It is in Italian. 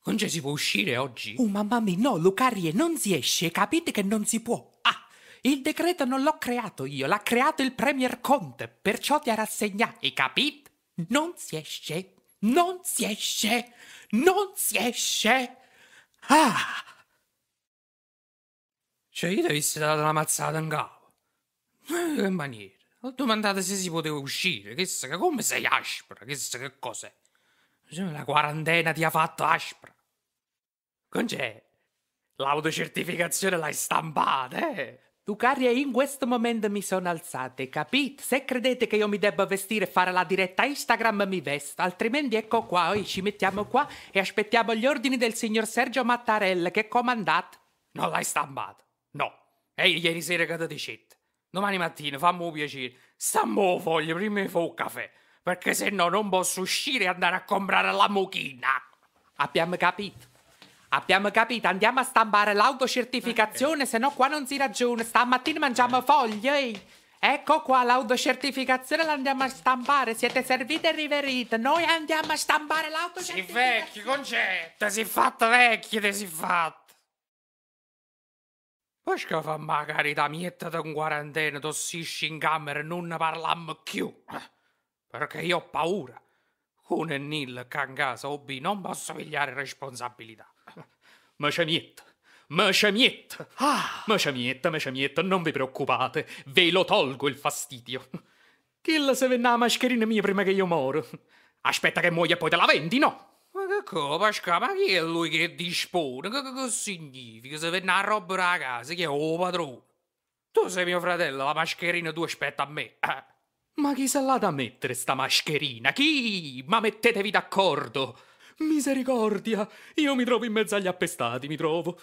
Conce si può uscire oggi? Oh mamma mia, no, Lucarie, non si esce, capite che non si può. Ah, il decreto non l'ho creato io, l'ha creato il Premier Conte, perciò ti ha rassegnato, capite? Non si esce, non si esce, non si esce. Ah! Cioè, io ti avessi dato una mazzata in capo. Eh, che maniera. Ho domandato se si poteva uscire. Che sa, come sei aspra? Che sa, che cos'è? Cioè, la quarantena ti ha fatto aspra. Concè, l'autocertificazione l'hai stampata, eh? Tu, cari, in questo momento mi sono alzate, capito? Se credete che io mi debba vestire e fare la diretta Instagram mi vesto, altrimenti ecco qua, oi, ci mettiamo qua e aspettiamo gli ordini del signor Sergio Mattarella che comandate. Non l'hai stampato? No. E ieri sera che ti dicete? Domani mattina fammi un piacere. Stammo foglie, prima di fare un caffè. Perché se no non posso uscire e andare a comprare la mucchina. Abbiamo capito. Abbiamo capito, andiamo a stampare l'autocertificazione, eh. se no qua non si ragiona. Stamattina mangiamo eh. foglie. Ecco qua l'autocertificazione l'andiamo a stampare. Siete servite e riverite. Noi andiamo a stampare l'autocertificazione. Si vecchio, concetto, si fatta vecchio, si fatta. Poi che fa magari da mietta in quarantena, tossisci in camera e non ne parlammo più. Perché io ho paura. Con e Nil che in casa obi non posso pigliare responsabilità. Ma c'è mietta, ma c'è mietta, ah. ma c'è mietta, ma c'è mietta, non vi preoccupate, ve lo tolgo il fastidio. Chilla se venne la mascherina mia prima che io moro. Aspetta che muoia e poi te la vendi, no? che cosa, Pasqua, ma chi è lui che dispone? Che, che, che significa? Se venne a roba da casa, chi è Oh, padrone? Tu sei mio fratello, la mascherina tu aspetta a me. Eh. Ma chi se l'ha da mettere sta mascherina? Chi? Ma mettetevi d'accordo! Misericordia! Io mi trovo in mezzo agli appestati, mi trovo.